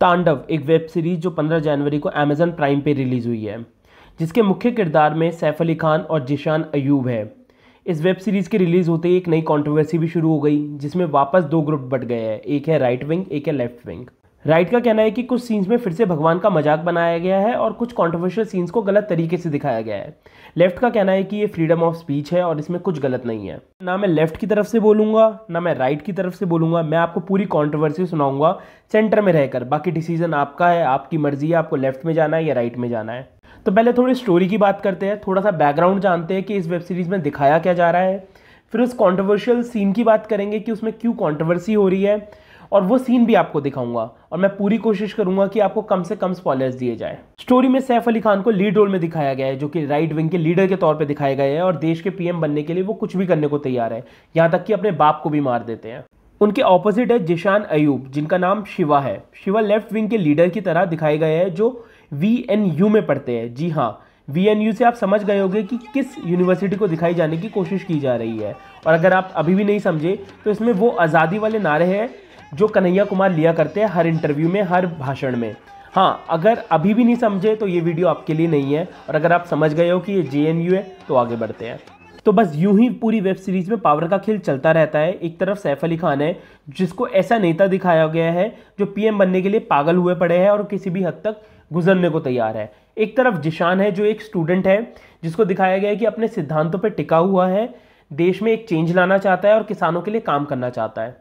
तांडव एक web series जो 15 जनवरी को अमेज़न प्राइम पे रिलीज़ हुई है जिसके मुख्य किरदार में सैफ अली खान और जिशान अयूब है इस वेब सीरीज़ के रिलीज़ होते ही एक नई कंट्रोवर्सी भी शुरू हो गई जिसमें वापस दो ग्रुप बट गए हैं एक है राइट विंग एक है लेफ्ट विंग राइट का कहना है कि कुछ सीन्स में फिर से भगवान का मजाक बनाया गया है और कुछ कॉन्ट्रोवर्शियल सीन्स को गलत तरीके से दिखाया गया है लेफ्ट का कहना है कि ये फ्रीडम ऑफ स्पीच है और इसमें कुछ गलत नहीं है ना मैं लेफ्ट की तरफ से बोलूंगा ना मैं राइट की तरफ से बोलूँगा मैं आपको पूरी कॉन्ट्रोवर्सी सुनाऊँगा सेंटर में रहकर बाकी डिसीजन आपका है आपकी मर्जी है आपको लेफ्ट में जाना है या राइट में जाना है तो पहले थोड़ी स्टोरी की बात करते हैं थोड़ा सा बैकग्राउंड जानते हैं कि इस वेब सीरीज़ में दिखाया क्या जा रहा है फिर उस कॉन्ट्रोवर्शियल सीन की बात करेंगे कि उसमें क्यों कॉन्ट्रोवर्सी हो रही है और वो सीन भी आपको दिखाऊंगा और मैं पूरी कोशिश करूंगा कि आपको कम से कम स्पॉयलर्स दिए जाए स्टोरी में सैफ अली खान को लीड रोल में दिखाया गया है जो कि राइट विंग के लीडर के तौर पर दिखाए गए हैं और देश के पीएम बनने के लिए वो कुछ भी करने को तैयार है यहाँ तक कि अपने बाप को भी मार देते हैं उनके ऑपोजिट है जिशान अयूब जिनका नाम शिवा है शिवा लेफ्ट विंग के लीडर की तरह दिखाए गए हैं जो वी एन यू में पढ़ते हैं जी हाँ वी एन यू से आप समझ गए होंगे कि किस यूनिवर्सिटी को दिखाई जाने की कोशिश की जा रही है और अगर आप अभी भी नहीं समझे तो इसमें वो आज़ादी वाले नारे हैं जो कन्हैया कुमार लिया करते हैं हर इंटरव्यू में हर भाषण में हाँ अगर अभी भी नहीं समझे तो ये वीडियो आपके लिए नहीं है और अगर आप समझ गए हो कि ये जे है तो आगे बढ़ते हैं तो बस यूं ही पूरी वेब सीरीज में पावर का खेल चलता रहता है एक तरफ सैफ अली खान है जिसको ऐसा नेता दिखाया गया है जो पीएम बनने के लिए पागल हुए पड़े हैं और किसी भी हद तक गुजरने को तैयार है एक तरफ जिशान है जो एक स्टूडेंट है जिसको दिखाया गया है कि अपने सिद्धांतों पर टिका हुआ है देश में एक चेंज लाना चाहता है और किसानों के लिए काम करना चाहता है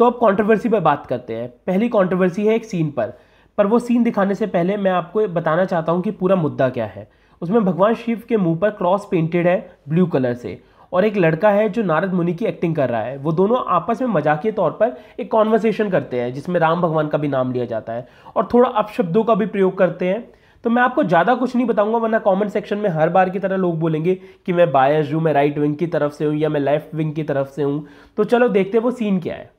तो अब कंट्रोवर्सी पर बात करते हैं पहली कंट्रोवर्सी है एक सीन पर पर वो सीन दिखाने से पहले मैं आपको बताना चाहता हूँ कि पूरा मुद्दा क्या है उसमें भगवान शिव के मुंह पर क्रॉस पेंटेड है ब्लू कलर से और एक लड़का है जो नारद मुनि की एक्टिंग कर रहा है वो दोनों आपस में मजाकिया तौर पर एक कॉन्वर्सेशन करते हैं जिसमें राम भगवान का भी नाम लिया जाता है और थोड़ा अपशब्दों का भी प्रयोग करते हैं तो मैं आपको ज़्यादा कुछ नहीं बताऊंगा वरना कमेंट सेक्शन में हर बार की तरह लोग बोलेंगे कि मैं बायस हूँ मैं राइट विंग की तरफ से हूँ या मैं लेफ्ट विंग की तरफ से हूँ तो चलो देखते हैं वो सीन क्या है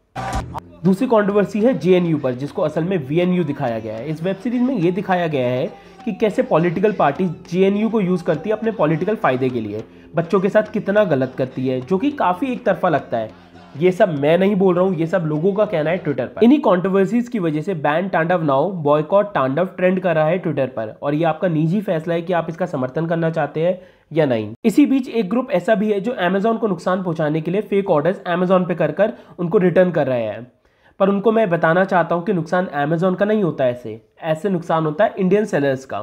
दूसरी कंट्रोवर्सी है जेएनयू पर जिसको असल में वीएनयू दिखाया गया है इस वेब सीरीज में ये दिखाया गया है कि कैसे पॉलिटिकल पार्टी जेएनयू को यूज़ करती है अपने पॉलिटिकल फ़ायदे के लिए बच्चों के साथ कितना गलत करती है जो कि काफ़ी एक तरफा लगता है ये सब मैं नहीं बोल रहा हूँ ये सब लोगों का कहना है ट्विटर पर इन्हीं कॉन्ट्रोवर्सीज की वजह से ban Tandav now boycott Tandav trend कर रहा है ट्विटर पर और ये आपका निजी फैसला है कि आप इसका समर्थन करना चाहते हैं या नहीं इसी बीच एक ग्रुप ऐसा भी है जो अमेजोन को नुकसान पहुंचाने के लिए फेक ऑर्डर्स अमेजोन पे कर कर उनको रिटर्न कर रहे हैं पर उनको मैं बताना चाहता हूँ कि नुकसान अमेजोन का नहीं होता ऐसे ऐसे नुकसान होता है इंडियन सेलर्स का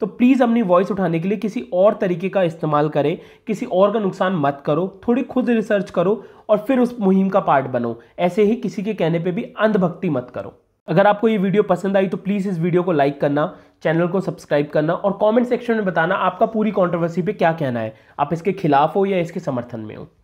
तो प्लीज़ अपनी वॉइस उठाने के लिए किसी और तरीके का इस्तेमाल करें किसी और का नुकसान मत करो थोड़ी खुद रिसर्च करो और फिर उस मुहिम का पार्ट बनो ऐसे ही किसी के कहने पर भी अंधभक्ति मत करो अगर आपको ये वीडियो पसंद आई तो प्लीज़ इस वीडियो को लाइक करना चैनल को सब्सक्राइब करना और कमेंट सेक्शन में बताना आपका पूरी कंट्रोवर्सी पे क्या कहना है आप इसके खिलाफ हो या इसके समर्थन में हो